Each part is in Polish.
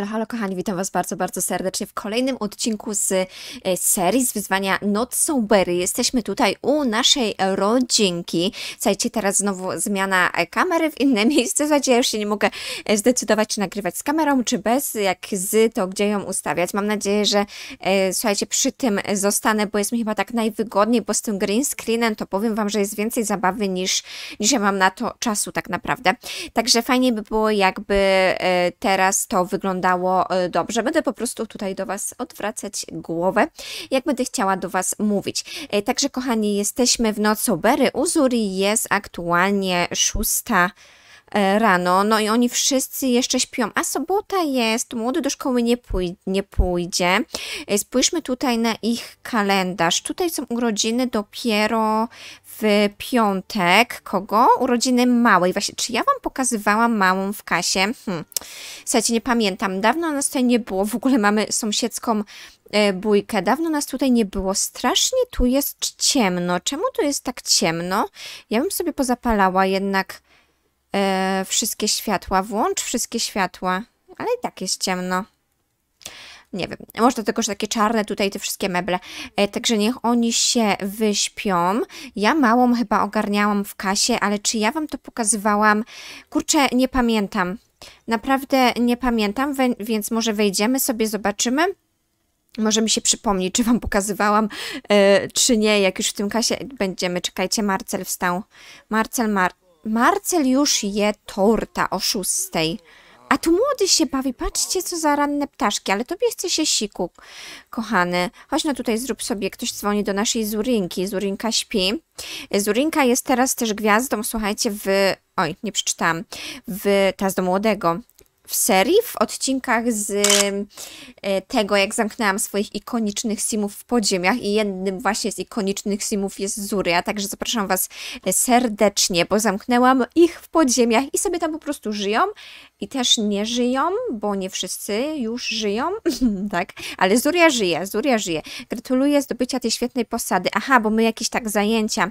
Ale halo kochani, witam Was bardzo, bardzo serdecznie w kolejnym odcinku z e, serii z wyzwania Not Berry. Jesteśmy tutaj u naszej rodzinki. Słuchajcie, teraz znowu zmiana e, kamery w inne miejsce. Słuchajcie, ja już się nie mogę e, zdecydować, czy nagrywać z kamerą, czy bez. Jak z, to gdzie ją ustawiać. Mam nadzieję, że słuchajcie, przy tym zostanę, bo jest mi chyba tak najwygodniej, bo z tym green screenem to powiem Wam, że jest więcej zabawy niż, niż ja mam na to czasu tak naprawdę. Także fajnie by było, jakby teraz to wyglądało wyglądało e, dobrze. Będę po prostu tutaj do Was odwracać głowę, jak będę chciała do Was mówić. E, także kochani, jesteśmy w nocobery. Uzuri jest aktualnie szósta E, rano, no i oni wszyscy jeszcze śpią, a sobota jest, młody do szkoły nie, pój nie pójdzie. E, spójrzmy tutaj na ich kalendarz. Tutaj są urodziny dopiero w piątek. Kogo? Urodziny małej. Właśnie, czy ja Wam pokazywałam małą w kasie? Hmm. Słuchajcie, nie pamiętam. Dawno nas tutaj nie było. W ogóle mamy sąsiedzką e, bójkę. Dawno nas tutaj nie było. Strasznie tu jest ciemno. Czemu tu jest tak ciemno? Ja bym sobie pozapalała jednak E, wszystkie światła. Włącz wszystkie światła. Ale i tak jest ciemno. Nie wiem, może dlatego, że takie czarne tutaj te wszystkie meble. E, także niech oni się wyśpią. Ja małą chyba ogarniałam w kasie, ale czy ja Wam to pokazywałam? Kurczę, nie pamiętam. Naprawdę nie pamiętam, więc może wejdziemy sobie, zobaczymy. Może mi się przypomni, czy Wam pokazywałam, e, czy nie, jak już w tym kasie będziemy. Czekajcie, Marcel wstał. Marcel, Mar Marcel już je torta o szóstej. A tu młody się bawi, patrzcie co za ranne ptaszki, ale tobie chce się siku, kochany. Chodź no tutaj zrób sobie, ktoś dzwoni do naszej Zurinki, Zurinka śpi. Zurinka jest teraz też gwiazdą, słuchajcie, w... Oj, nie przeczytałam. W... Ta z do młodego w serii, w odcinkach z y, tego, jak zamknęłam swoich ikonicznych simów w podziemiach i jednym właśnie z ikonicznych simów jest Zuria, także zapraszam Was y, serdecznie, bo zamknęłam ich w podziemiach i sobie tam po prostu żyją i też nie żyją, bo nie wszyscy już żyją, tak, ale Zuria żyje, Zuria żyje. Gratuluję zdobycia tej świetnej posady. Aha, bo my jakieś tak zajęcia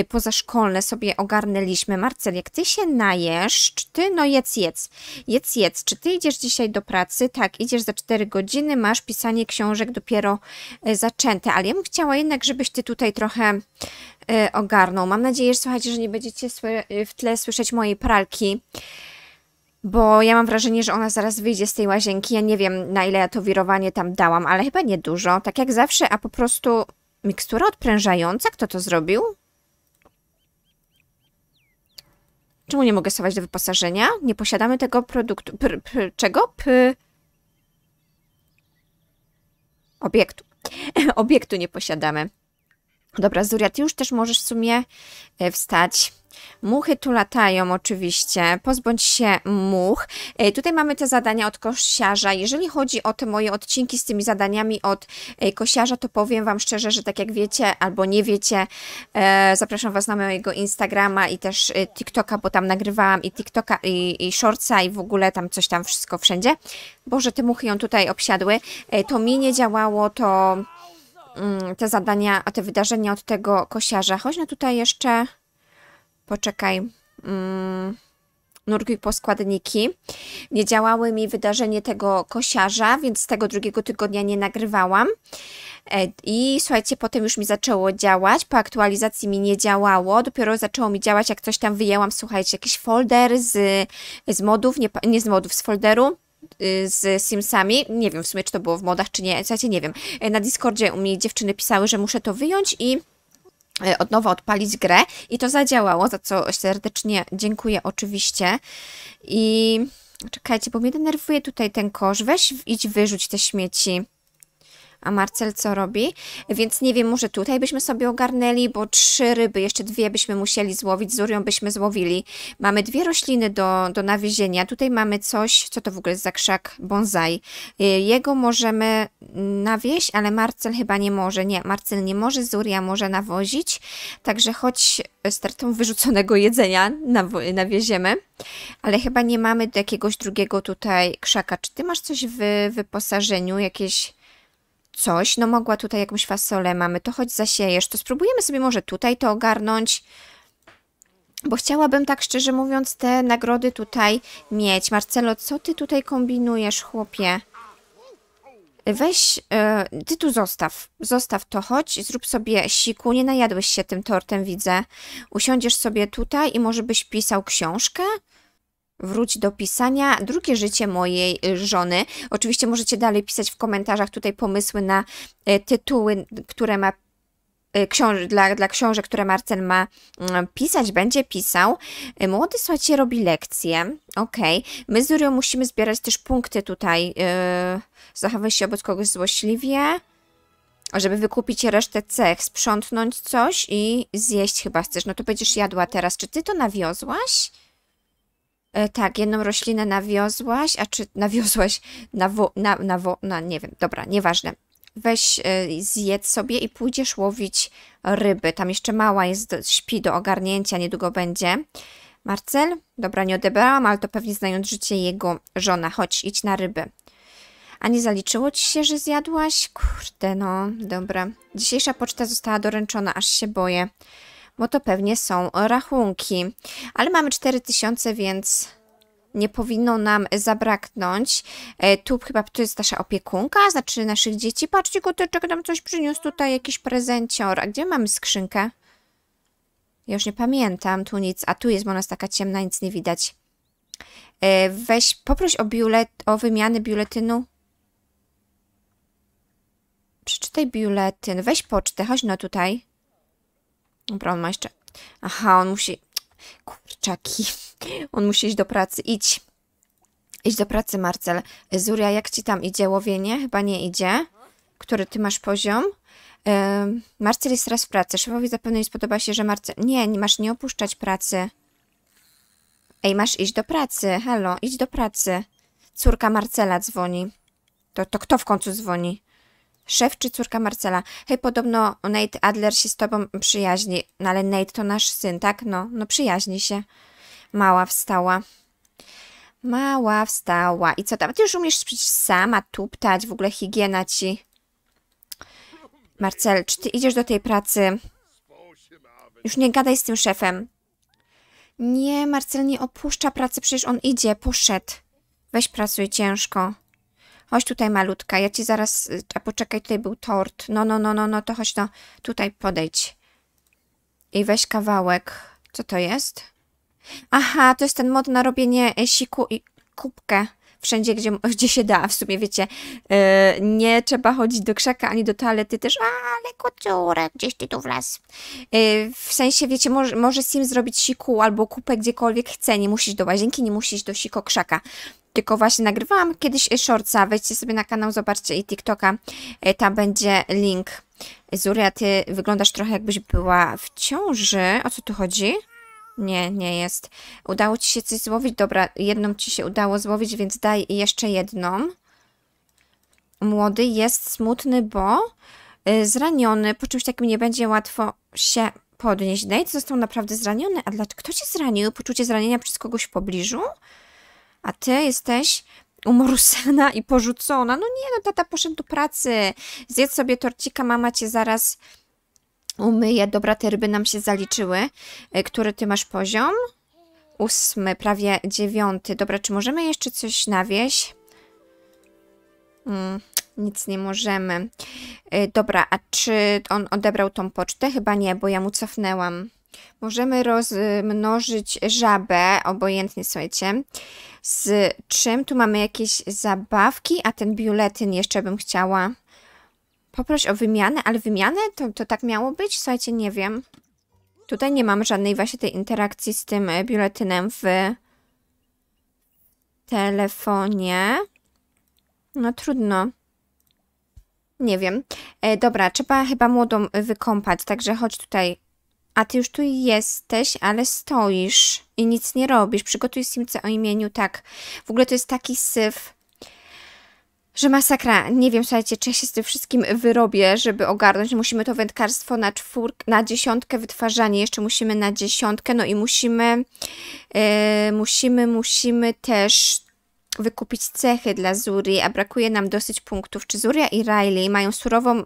y, pozaszkolne sobie ogarnęliśmy. Marcel, jak Ty się najesz, ty no jedz, jedz, jedz, jedz czy ty idziesz dzisiaj do pracy? Tak, idziesz za 4 godziny, masz pisanie książek dopiero e, zaczęte, ale ja bym chciała jednak, żebyś ty tutaj trochę e, ogarnął. Mam nadzieję, że słuchajcie, że nie będziecie e, w tle słyszeć mojej pralki bo ja mam wrażenie, że ona zaraz wyjdzie z tej łazienki. Ja nie wiem, na ile ja to wirowanie tam dałam, ale chyba niedużo, tak jak zawsze, a po prostu mikstura odprężająca, kto to zrobił? Czemu nie mogę stawać do wyposażenia? Nie posiadamy tego produktu. czego? P... Obiektu. Obiektu nie posiadamy. Dobra, Zuria, ty już też możesz w sumie e, wstać. Muchy tu latają oczywiście, pozbądź się much. E, tutaj mamy te zadania od kosiarza. Jeżeli chodzi o te moje odcinki z tymi zadaniami od e, kosiarza, to powiem Wam szczerze, że tak jak wiecie albo nie wiecie, zapraszam Was na mojego Instagrama i też TikToka, bo tam nagrywałam i TikToka i, i Shortsa i w ogóle tam coś tam wszystko wszędzie. Boże, te muchy ją tutaj obsiadły. to mi nie działało, to Mm, te zadania, a te wydarzenia od tego kosiarza. no tutaj jeszcze. Poczekaj. Mm, nurkuj po składniki. Nie działały mi wydarzenie tego kosiarza, więc z tego drugiego tygodnia nie nagrywałam. E, I słuchajcie, potem już mi zaczęło działać. Po aktualizacji mi nie działało. Dopiero zaczęło mi działać, jak coś tam wyjęłam, słuchajcie, jakiś folder z, z modów, nie, nie z modów, z folderu Y, z Simsami. Nie wiem w sumie, czy to było w modach, czy nie. Słuchajcie, nie wiem. Y, na Discordzie u mnie dziewczyny pisały, że muszę to wyjąć i y, od nowa odpalić grę i to zadziałało, za co serdecznie dziękuję oczywiście. I czekajcie, bo mnie denerwuje tutaj ten kosz. Weź idź wyrzuć te śmieci a Marcel co robi. Więc nie wiem, może tutaj byśmy sobie ogarnęli, bo trzy ryby, jeszcze dwie byśmy musieli złowić, z Urią byśmy złowili. Mamy dwie rośliny do, do nawiezienia. Tutaj mamy coś, co to w ogóle jest za krzak bonsai. Y, jego możemy nawieźć, ale Marcel chyba nie może. Nie, Marcel nie może, Zuria może nawozić. Także choć stertą wyrzuconego jedzenia nawieziemy, ale chyba nie mamy do jakiegoś drugiego tutaj krzaka. Czy ty masz coś w wyposażeniu, jakieś coś, no mogła tutaj jakąś fasolę mamy, to choć zasiejesz, to spróbujemy sobie może tutaj to ogarnąć, bo chciałabym tak szczerze mówiąc te nagrody tutaj mieć. Marcelo, co ty tutaj kombinujesz, chłopie? Weź, yy, ty tu zostaw, zostaw to, chodź, zrób sobie siku, nie najadłeś się tym tortem, widzę. Usiądziesz sobie tutaj i może byś pisał książkę? Wróć do pisania. Drugie życie mojej y, żony. Oczywiście możecie dalej pisać w komentarzach tutaj pomysły na y, tytuły, które ma y, książ dla, dla książek, które Marcel ma mm, pisać, będzie pisał. Młody, słuchajcie, robi lekcje. Okej. Okay. My z musimy zbierać też punkty tutaj. zachowaj się wobec kogoś złośliwie. Żeby wykupić resztę cech, sprzątnąć coś i zjeść chyba chcesz. No to będziesz jadła teraz. Czy ty to nawiozłaś? E, tak, jedną roślinę nawiozłaś, a czy nawiozłaś na, wo, na, na, wo, na no nie wiem, dobra, nieważne. Weź, e, zjedz sobie i pójdziesz łowić ryby. Tam jeszcze mała jest, śpi do ogarnięcia, niedługo będzie. Marcel? Dobra, nie odebrałam, ale to pewnie znając życie jego żona. Chodź, idź na ryby. A nie zaliczyło ci się, że zjadłaś? Kurde, no, dobra. Dzisiejsza poczta została doręczona, aż się boję bo to pewnie są rachunki. Ale mamy 4000, więc nie powinno nam zabraknąć. E, tu chyba to jest nasza opiekunka, znaczy naszych dzieci. Patrzcie, koteczek nam coś przyniósł tutaj, jakiś prezencior. A gdzie mamy skrzynkę? Ja już nie pamiętam, tu nic. A tu jest, bo nas jest taka ciemna, nic nie widać. E, weź, poproś o, biulet, o wymianę biuletynu. Przeczytaj biuletyn, weź pocztę, chodź no tutaj. Dobra, on ma jeszcze... Aha, on musi... Kurczaki. On musi iść do pracy. Idź. Idź do pracy, Marcel. Zuria, jak ci tam idzie? Łowienie? Chyba nie idzie. Który ty masz poziom? Marcel jest teraz w pracy. Szefowi zapewne nie spodoba się, że Marcel... Nie, nie masz nie opuszczać pracy. Ej, masz iść do pracy. Halo, idź do pracy. Córka Marcela dzwoni. To, to kto w końcu dzwoni? Szef czy córka Marcela? Hej, podobno Nate Adler się z tobą przyjaźni. No ale Nate to nasz syn, tak? No, no przyjaźni się. Mała wstała. Mała wstała. I co tam? Ty już umiesz sama tuptać, w ogóle higiena ci. Marcel, czy ty idziesz do tej pracy? Już nie gadaj z tym szefem. Nie, Marcel nie opuszcza pracy, przecież on idzie, poszedł. Weź pracuj ciężko. Chodź tutaj malutka, ja ci zaraz... Y, a poczekaj, tutaj był tort. No, no, no, no, no, to chodź no. Tutaj podejdź. I weź kawałek. Co to jest? Aha, to jest ten mod na robienie e, siku i kubkę wszędzie, gdzie, gdzie się da. W sumie, wiecie, e, nie trzeba chodzić do krzaka ani do toalety też, ale kociurek, gdzieś ty tu wlazł. E, w sensie, wiecie, może, może Sim zrobić siku albo kupę gdziekolwiek chce, nie musisz do łazienki, nie musisz do siko krzaka. Tylko właśnie nagrywałam kiedyś shortsa, wejdźcie sobie na kanał, zobaczcie i TikToka, e, tam będzie link. Zuria, ty wyglądasz trochę jakbyś była w ciąży, o co tu chodzi? Nie, nie jest. Udało ci się coś złowić? Dobra, jedną ci się udało złowić, więc daj jeszcze jedną. Młody jest smutny, bo y, zraniony. Po czymś takim nie będzie łatwo się podnieść. Nate został naprawdę zraniony. A dlaczego? Kto cię zranił? Poczucie zranienia przez kogoś w pobliżu? A ty jesteś umorusana i porzucona. No nie, no tata poszedł do pracy. Zjedz sobie torcika, mama cię zaraz umyję. Dobra, te ryby nam się zaliczyły. E, który ty masz poziom? Ósmy, prawie dziewiąty. Dobra, czy możemy jeszcze coś nawieść? Mm, nic nie możemy. E, dobra, a czy on odebrał tą pocztę? Chyba nie, bo ja mu cofnęłam. Możemy rozmnożyć żabę, obojętnie słuchajcie. Z czym? Tu mamy jakieś zabawki, a ten biuletyn jeszcze bym chciała. Poproś o wymianę, ale wymianę? To, to tak miało być? Słuchajcie, nie wiem. Tutaj nie mam żadnej właśnie tej interakcji z tym e, biuletynem w telefonie. No trudno. Nie wiem. E, dobra, trzeba chyba młodą e, wykąpać, także chodź tutaj. A ty już tu jesteś, ale stoisz i nic nie robisz. Przygotuj simce o imieniu, tak. W ogóle to jest taki syf że masakra. Nie wiem, słuchajcie, czy ja się z tym wszystkim wyrobię, żeby ogarnąć. Musimy to wędkarstwo na czwórk, na dziesiątkę, wytwarzanie jeszcze musimy na dziesiątkę, no i musimy, yy, musimy, musimy też wykupić cechy dla Zuri, a brakuje nam dosyć punktów. Czy Zuria i Riley mają surową...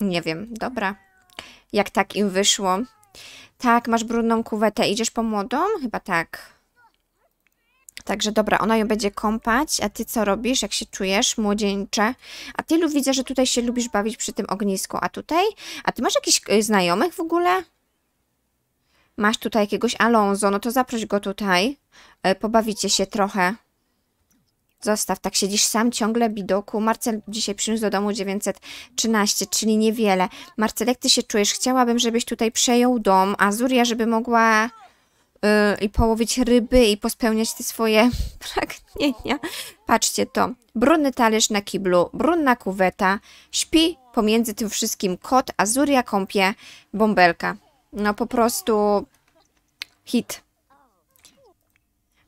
Nie wiem, dobra. Jak tak im wyszło? Tak, masz brudną kuwetę, idziesz po młodą? Chyba tak. Także dobra, ona ją będzie kąpać, a ty co robisz, jak się czujesz, młodzieńcze? A ty widzę, że tutaj się lubisz bawić przy tym ognisku, a tutaj? A ty masz jakichś y, znajomych w ogóle? Masz tutaj jakiegoś Alonso, no to zaproś go tutaj, e, pobawicie się trochę. Zostaw, tak siedzisz sam ciągle, bidoku. Marcel dzisiaj przyniósł do domu 913, czyli niewiele. jak ty się czujesz? Chciałabym, żebyś tutaj przejął dom. A Zuria, żeby mogła Y, i połowić ryby i pospełniać te swoje pragnienia. Patrzcie to. Brudny talerz na kiblu, brudna kuweta, śpi pomiędzy tym wszystkim kot, azuria kąpie, bąbelka. No po prostu hit.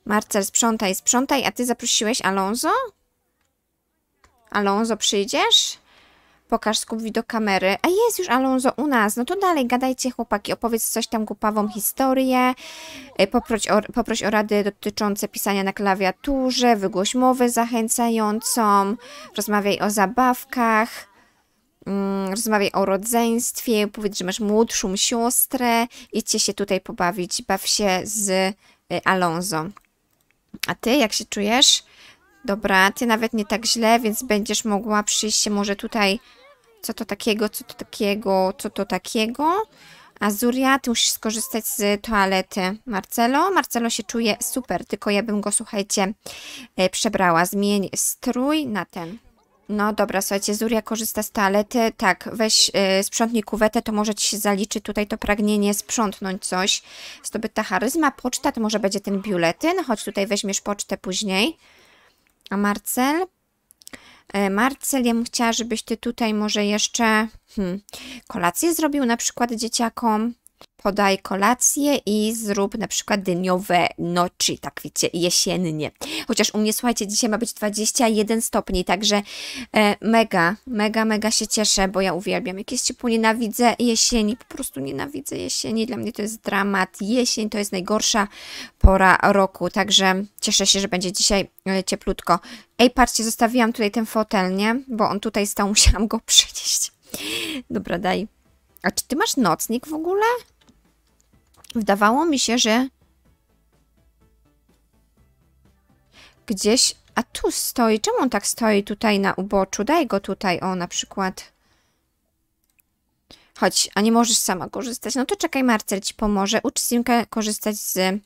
Marcel, sprzątaj, sprzątaj, a ty zaprosiłeś Alonso? Alonso, przyjdziesz? pokaż skup kamery, A jest już Alonso u nas. No to dalej gadajcie chłopaki, opowiedz coś tam głupawą historię, y, poproś o, poproś o rady dotyczące pisania na klawiaturze, wygłoś mowę zachęcającą, rozmawiaj o zabawkach mm, rozmawiaj o rodzeństwie, powiedz, że masz młodszą siostrę, idźcie się tutaj pobawić, baw się z y, Alonso. A ty, jak się czujesz? Dobra, ty nawet nie tak źle, więc będziesz mogła przyjść się może tutaj co to takiego, co to takiego, co to takiego. Azuria, ty musisz skorzystać z toalety Marcelo. Marcelo się czuje super, tylko ja bym go, słuchajcie, e, przebrała. Zmień strój na ten. No dobra, słuchajcie, Zuria korzysta z toalety. Tak, weź y, sprzątnij kuwetę, to może ci się zaliczy tutaj to pragnienie sprzątnąć coś. Zdobyta charyzma, poczta, to może będzie ten biuletyn. Chodź tutaj, weźmiesz pocztę później. A Marcel, E, Marcel, ja bym chciała, żebyś ty tutaj może jeszcze hmm, kolację zrobił na przykład dzieciakom podaj kolację i zrób na przykład dniowe noci, tak wiecie, jesiennie. Chociaż u mnie, słuchajcie, dzisiaj ma być 21 stopni, także e, mega, mega, mega się cieszę, bo ja uwielbiam. jest ciepło nienawidzę jesieni, po prostu nienawidzę jesieni, dla mnie to jest dramat. Jesień to jest najgorsza pora roku, także cieszę się, że będzie dzisiaj e, cieplutko. Ej, patrzcie, zostawiłam tutaj ten fotel, nie? Bo on tutaj stał, musiałam go przynieść. Dobra, daj. A czy ty masz nocnik w ogóle? wydawało mi się, że gdzieś... A tu stoi. Czemu on tak stoi tutaj na uboczu? Daj go tutaj, o, na przykład. Chodź, a nie możesz sama korzystać. No to czekaj, Marcel ci pomoże. Ucz Simkę korzystać z...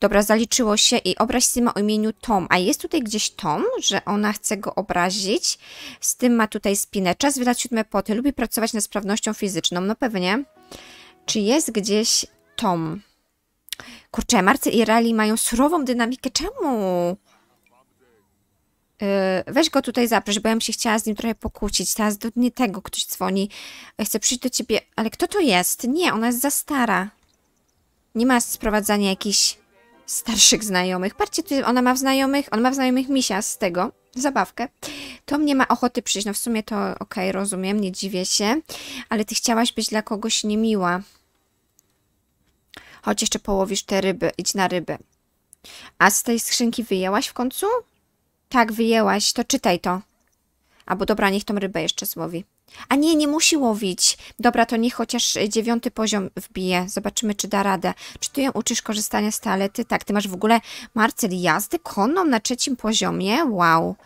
Dobra, zaliczyło się i obraź Sima o imieniu Tom. A jest tutaj gdzieś Tom, że ona chce go obrazić. Z tym ma tutaj spinę. Czas wydać siódme poty. Lubi pracować nad sprawnością fizyczną. No pewnie. Czy jest gdzieś Tom. Kurczę, Marcy i Rally mają surową dynamikę. Czemu? Yy, weź go tutaj zaproś, bo ja bym się chciała z nim trochę pokłócić. Teraz do nie tego ktoś dzwoni. Chcę przyjść do ciebie. Ale kto to jest? Nie, ona jest za stara. Nie ma sprowadzania jakichś starszych znajomych. Patrzcie, tu ona ma znajomych, on ma znajomych misia z tego, zabawkę. To mnie ma ochoty przyjść. No w sumie to okej, okay, rozumiem, nie dziwię się. Ale ty chciałaś być dla kogoś niemiła. Chodź jeszcze połowisz te ryby, idź na ryby. A z tej skrzynki wyjęłaś w końcu? Tak, wyjęłaś, to czytaj to. Albo dobra, niech tą rybę jeszcze złowi. A nie, nie musi łowić. Dobra, to niech chociaż e, dziewiąty poziom wbije. Zobaczymy, czy da radę. Czy ty ją uczysz korzystania z talety? Tak, ty masz w ogóle, Marcel, jazdy konną na trzecim poziomie? Wow.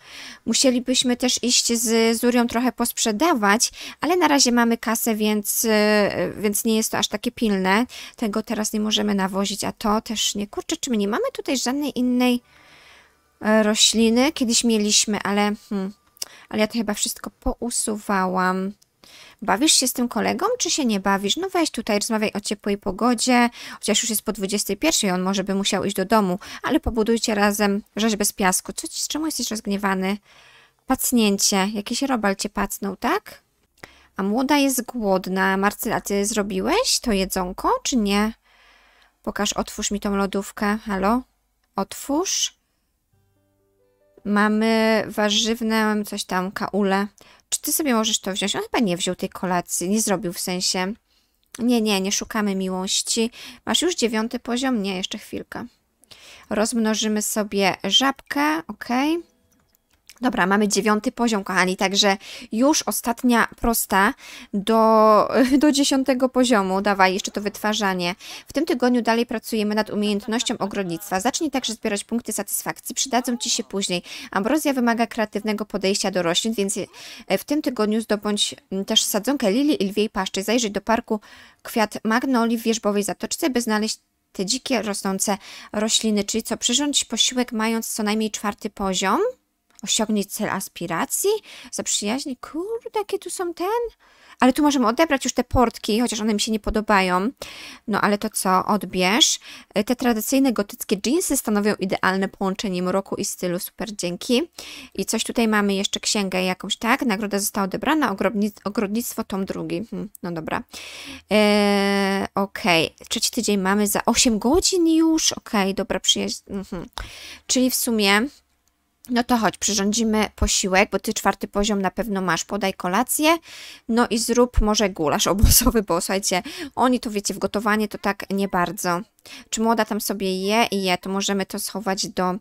Musielibyśmy też iść z Zurią trochę posprzedawać, ale na razie mamy kasę, więc, e, więc nie jest to aż takie pilne. Tego teraz nie możemy nawozić, a to też nie. Kurczę, czy my nie mamy tutaj żadnej innej e, rośliny? Kiedyś mieliśmy, ale... Hmm. Ale ja to chyba wszystko pousuwałam. Bawisz się z tym kolegą, czy się nie bawisz? No weź tutaj, rozmawiaj o ciepłej pogodzie, chociaż już jest po 21, on może by musiał iść do domu, ale pobudujcie razem rzeźbę z piasku. Co ci, z czemu jesteś rozgniewany? Pacnięcie, jakiś robal cię pacnął, tak? A młoda jest głodna. Marcela, ty zrobiłeś to jedzonko, czy nie? Pokaż, otwórz mi tą lodówkę. Halo? Otwórz. Mamy warzywne, coś tam, kaule. Czy ty sobie możesz to wziąć? On chyba nie wziął tej kolacji, nie zrobił w sensie. Nie, nie, nie szukamy miłości. Masz już dziewiąty poziom? Nie, jeszcze chwilkę. Rozmnożymy sobie żabkę, ok. Dobra, mamy dziewiąty poziom, kochani, także już ostatnia prosta do, do dziesiątego poziomu. Dawaj, jeszcze to wytwarzanie. W tym tygodniu dalej pracujemy nad umiejętnością ogrodnictwa. Zacznij także zbierać punkty satysfakcji, przydadzą Ci się później. Ambrozja wymaga kreatywnego podejścia do roślin, więc e, w tym tygodniu zdobądź też sadzonkę lili i lwiej paszczy. Zajrzyj do parku kwiat magnoli w wierzbowej zatoczce, by znaleźć te dzikie, rosnące rośliny, czyli co, przyrządź posiłek mając co najmniej czwarty poziom – osiągnij cel aspiracji, zaprzyjaźni, kurde, jakie tu są ten? Ale tu możemy odebrać już te portki, chociaż one mi się nie podobają. No ale to co, odbierz. E, te tradycyjne gotyckie jeansy stanowią idealne połączenie mroku i stylu, super, dzięki. I coś tutaj mamy jeszcze, księgę jakąś, tak? Nagroda została odebrana, ogrodnictwo tom drugi. Hmm, no dobra. Eee, okej, okay. trzeci tydzień mamy za 8 godzin już, okej, okay, dobra, przyjaźń. Mhm. Czyli w sumie no to chodź, przyrządzimy posiłek, bo ty czwarty poziom na pewno masz. Podaj kolację, no i zrób może gulasz obozowy, bo słuchajcie, oni tu wiecie, w gotowanie to tak nie bardzo. Czy młoda tam sobie je i je, to możemy to schować do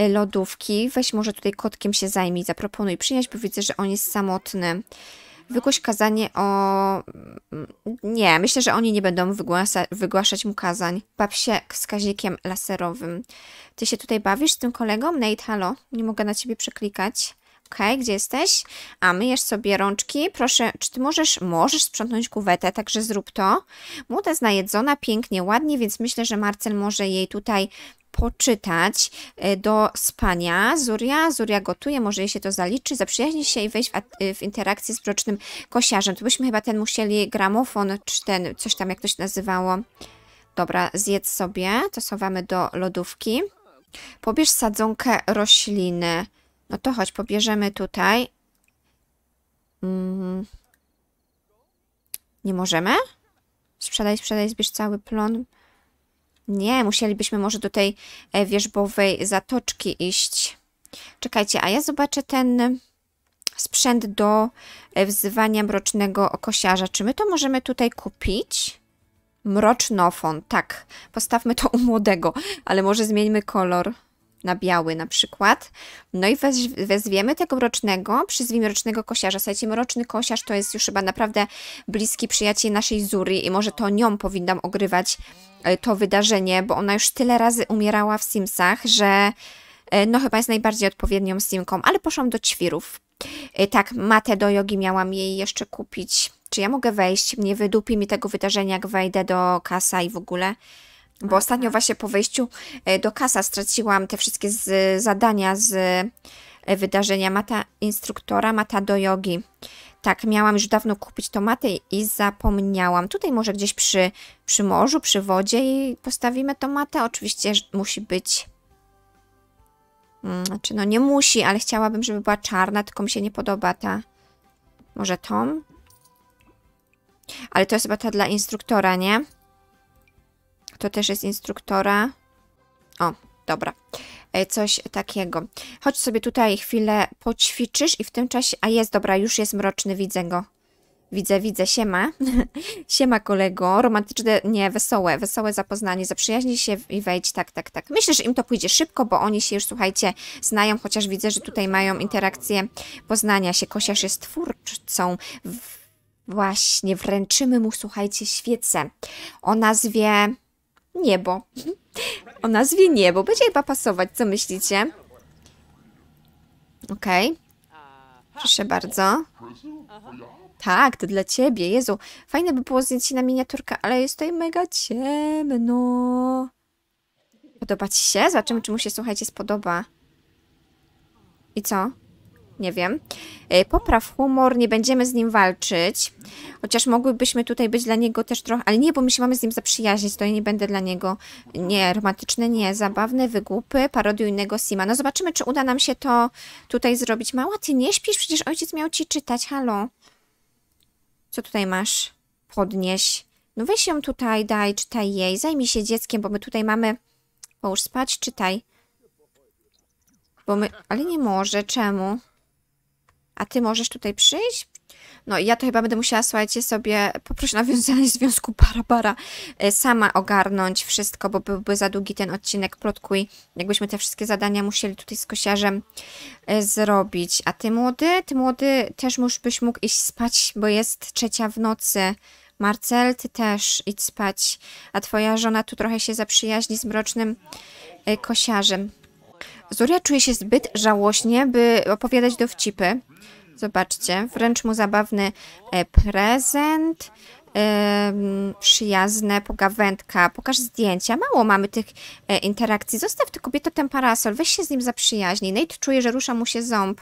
y, lodówki. Weź może tutaj kotkiem się zajmij, zaproponuj przynieść, bo widzę, że on jest samotny. Wygłoś kazanie o... Mm, nie, myślę, że oni nie będą wygłasa... wygłaszać mu kazań. Baw się wskaźnikiem laserowym. Ty się tutaj bawisz z tym kolegą? Nate, halo? Nie mogę na ciebie przeklikać. Okej, okay, gdzie jesteś? A myjesz sobie rączki. Proszę, czy ty możesz, możesz sprzątnąć kuwetę, także zrób to. Młoda jest najedzona, pięknie, ładnie, więc myślę, że Marcel może jej tutaj poczytać e, do spania. Zuria, Zuria gotuje, może jej się to zaliczy, zaprzyjaźni się i wejść w, e, w interakcję z brocznym kosiarzem. To byśmy chyba ten musieli gramofon, czy ten, coś tam jak to się nazywało. Dobra, zjedz sobie, to schowamy do lodówki. Pobierz sadzonkę rośliny. No to chodź, pobierzemy tutaj. Mm. Nie możemy? Sprzedaj, sprzedaj, zbierz cały plon. Nie, musielibyśmy może do tej e, wierzbowej zatoczki iść. Czekajcie, a ja zobaczę ten e, sprzęt do e, wzywania mrocznego okosiarza. Czy my to możemy tutaj kupić? Mrocznofon, tak. Postawmy to u młodego, ale może zmieńmy kolor na biały na przykład. No i wez, wezwiemy tego rocznego, przyzwijmy rocznego kosiarza. Słuchajcie, mroczny kosiarz to jest już chyba naprawdę bliski przyjaciel naszej Zuri i może to nią powinnam ogrywać e, to wydarzenie, bo ona już tyle razy umierała w Simsach, że e, no chyba jest najbardziej odpowiednią Simką, ale poszłam do ćwirów. E, tak, matę do jogi miałam jej jeszcze kupić. Czy ja mogę wejść? Nie wydupi mi tego wydarzenia, jak wejdę do kasa i w ogóle. Bo ostatnio właśnie po wejściu e, do kasa straciłam te wszystkie z, zadania z e, wydarzenia mata instruktora, mata do jogi. Tak, miałam już dawno kupić matę i zapomniałam. Tutaj może gdzieś przy, przy morzu, przy wodzie i postawimy tomatę. Oczywiście musi być... Mm, znaczy, no nie musi, ale chciałabym, żeby była czarna, tylko mi się nie podoba ta... Może tom? Ale to jest chyba ta dla instruktora, nie? To też jest instruktora. O, dobra. E, coś takiego. Chodź sobie tutaj chwilę poćwiczysz i w tym czasie... A jest, dobra, już jest mroczny, widzę go. Widzę, widzę, siema. siema kolego, romantyczne, nie, wesołe, wesołe zapoznanie, zaprzyjaźnij się i wejdź, tak, tak, tak. Myślę, że im to pójdzie szybko, bo oni się już, słuchajcie, znają, chociaż widzę, że tutaj mają interakcję poznania się. Kosiarz jest twórcą. Właśnie, wręczymy mu, słuchajcie, świecę o nazwie Niebo. O nazwie Niebo. Będzie chyba pasować, co myślicie? Okej. Okay. Proszę bardzo. Tak, to dla ciebie. Jezu, fajne by było się na miniaturkę, ale jest tutaj mega ciemno. Podoba ci się? Zobaczymy, czy mu się, słuchajcie, spodoba. I co? nie wiem. E, popraw humor, nie będziemy z nim walczyć. Chociaż mogłybyśmy tutaj być dla niego też trochę... Ale nie, bo my się mamy z nim zaprzyjaźnić, to ja nie będę dla niego... Nie, romantyczny, nie, zabawne, wygłupy, parodiujnego Sima. No zobaczymy, czy uda nam się to tutaj zrobić. Mała, ty nie śpisz? Przecież ojciec miał ci czytać, halo. Co tutaj masz? Podnieś. No weź ją tutaj, daj, czytaj jej. Zajmij się dzieckiem, bo my tutaj mamy... Połóż spać, czytaj. Bo my... Ale nie może, czemu? a ty możesz tutaj przyjść? No i ja to chyba będę musiała, słuchajcie, sobie poprosić nawiązanie związku para-para e, sama ogarnąć wszystko, bo byłby za długi ten odcinek plotkuj, jakbyśmy te wszystkie zadania musieli tutaj z kosiarzem e, zrobić. A ty młody? Ty młody też już byś mógł iść spać, bo jest trzecia w nocy. Marcel, ty też idź spać, a twoja żona tu trochę się zaprzyjaźni z mrocznym e, kosiarzem. Zuria czuje się zbyt żałośnie, by opowiadać dowcipy. Zobaczcie, wręcz mu zabawny e, prezent, przyjazne, pogawędka, pokaż zdjęcia. Mało mamy tych e, interakcji. Zostaw ty kobietę ten parasol, weź się z nim zaprzyjaźnij. Nate czuje, że rusza mu się ząb.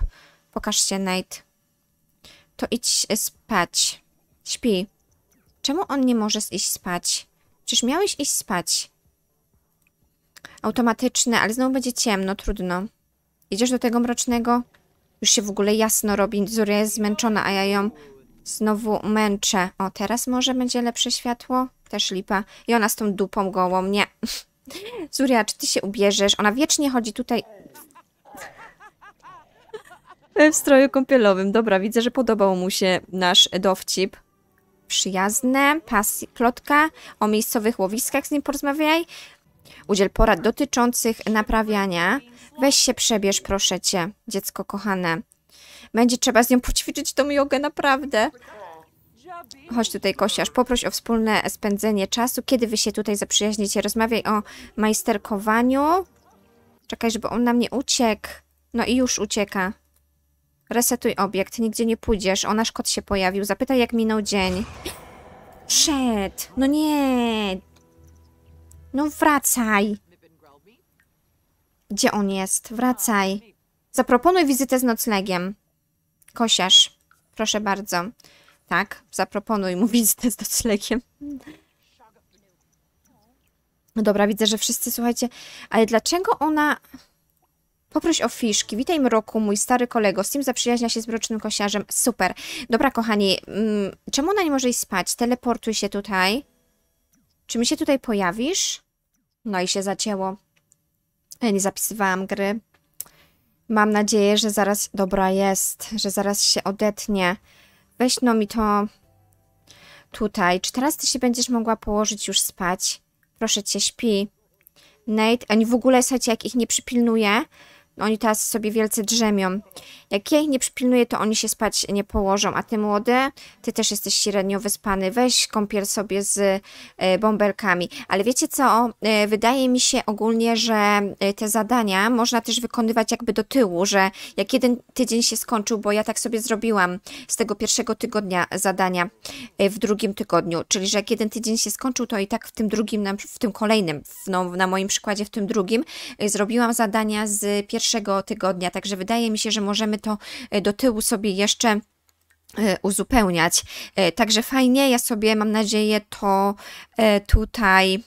Pokaż się, Nate. To idź e, spać. Śpi. Czemu on nie może iść spać? Przecież miałeś iść spać automatyczne, ale znowu będzie ciemno, trudno. Idziesz do tego mrocznego? Już się w ogóle jasno robi. Zuria jest zmęczona, a ja ją znowu męczę. O, teraz może będzie lepsze światło? Też lipa. I ona z tą dupą gołą. Nie. Zuria, czy ty się ubierzesz? Ona wiecznie chodzi tutaj w stroju kąpielowym. Dobra, widzę, że podobał mu się nasz dowcip. Przyjazne, pas, plotka o miejscowych łowiskach z nim porozmawiaj. Udziel porad dotyczących naprawiania. Weź się przebierz, proszę cię, dziecko kochane. Będzie trzeba z nią poćwiczyć tą jogę, naprawdę. Chodź tutaj, Kosiarz, poproś o wspólne spędzenie czasu. Kiedy wy się tutaj zaprzyjaźnicie? Rozmawiaj o majsterkowaniu. Czekaj, żeby on na mnie uciekł. No i już ucieka. Resetuj obiekt, nigdzie nie pójdziesz. O, nasz kot się pojawił. Zapytaj, jak minął dzień. Przed. No nie. No wracaj. Gdzie on jest? Wracaj. Zaproponuj wizytę z noclegiem. Kosiarz. Proszę bardzo. Tak, zaproponuj mu wizytę z noclegiem. No dobra, widzę, że wszyscy, słuchajcie... Ale dlaczego ona... Poproś o fiszki. Witaj mroku, mój stary kolego. Sim zaprzyjaźnia się z mrocznym kosiarzem. Super. Dobra, kochani. Mm, czemu ona nie może iść spać? Teleportuj się tutaj. Czy mi się tutaj pojawisz? No i się zacięło. Ja nie zapisywałam gry. Mam nadzieję, że zaraz dobra jest, że zaraz się odetnie. Weź no mi to tutaj. Czy teraz ty się będziesz mogła położyć już spać? Proszę cię, śpi. Nate, ani w ogóle, słuchajcie, jak ich nie przypilnuję, oni teraz sobie wielce drzemią. Jak ja ich nie przypilnuję, to oni się spać nie położą. A ty młody, ty też jesteś średnio wyspany. Weź kąpiel sobie z e, bąbelkami. Ale wiecie co? E, wydaje mi się ogólnie, że e, te zadania można też wykonywać jakby do tyłu, że jak jeden tydzień się skończył, bo ja tak sobie zrobiłam z tego pierwszego tygodnia zadania w drugim tygodniu. Czyli, że jak jeden tydzień się skończył, to i tak w tym drugim, w tym kolejnym, no, na moim przykładzie w tym drugim, zrobiłam zadania z pierwszego pierwszego tygodnia, także wydaje mi się, że możemy to e, do tyłu sobie jeszcze e, uzupełniać. E, także fajnie, ja sobie mam nadzieję to tutaj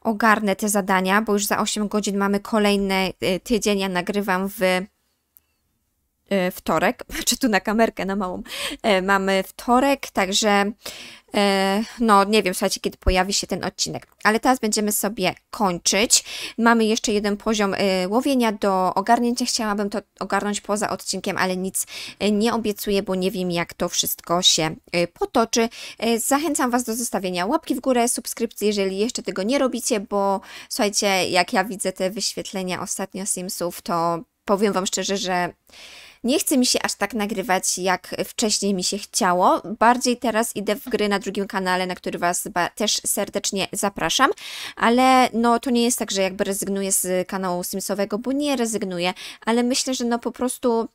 ogarnę te zadania, bo już za 8 godzin mamy kolejny tydzień, ja nagrywam w E, wtorek, czy znaczy tu na kamerkę, na małą, e, mamy wtorek, także e, no nie wiem, słuchajcie, kiedy pojawi się ten odcinek. Ale teraz będziemy sobie kończyć. Mamy jeszcze jeden poziom łowienia do ogarnięcia. Chciałabym to ogarnąć poza odcinkiem, ale nic nie obiecuję, bo nie wiem, jak to wszystko się potoczy. Zachęcam Was do zostawienia łapki w górę, subskrypcji, jeżeli jeszcze tego nie robicie, bo słuchajcie, jak ja widzę te wyświetlenia ostatnio Simsów, to powiem Wam szczerze, że nie chce mi się aż tak nagrywać, jak wcześniej mi się chciało. Bardziej teraz idę w gry na drugim kanale, na który Was też serdecznie zapraszam, ale no to nie jest tak, że jakby rezygnuję z kanału Simsowego, bo nie rezygnuję, ale myślę, że no po prostu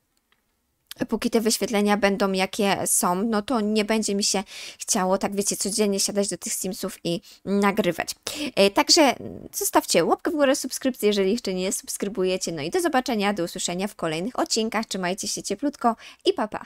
póki te wyświetlenia będą jakie są, no to nie będzie mi się chciało, tak wiecie, codziennie siadać do tych Simsów i nagrywać. E, także zostawcie łapkę w górę, subskrypcję, jeżeli jeszcze nie subskrybujecie. No i do zobaczenia, do usłyszenia w kolejnych odcinkach. Trzymajcie się cieplutko i pa pa!